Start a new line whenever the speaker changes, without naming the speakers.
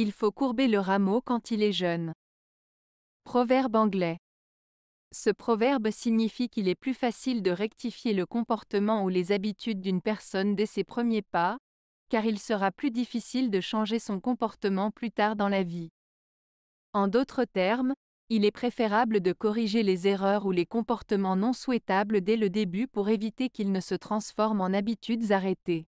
Il faut courber le rameau quand il est jeune. Proverbe anglais. Ce proverbe signifie qu'il est plus facile de rectifier le comportement ou les habitudes d'une personne dès ses premiers pas, car il sera plus difficile de changer son comportement plus tard dans la vie. En d'autres termes, il est préférable de corriger les erreurs ou les comportements non souhaitables dès le début pour éviter qu'ils ne se transforment en habitudes arrêtées.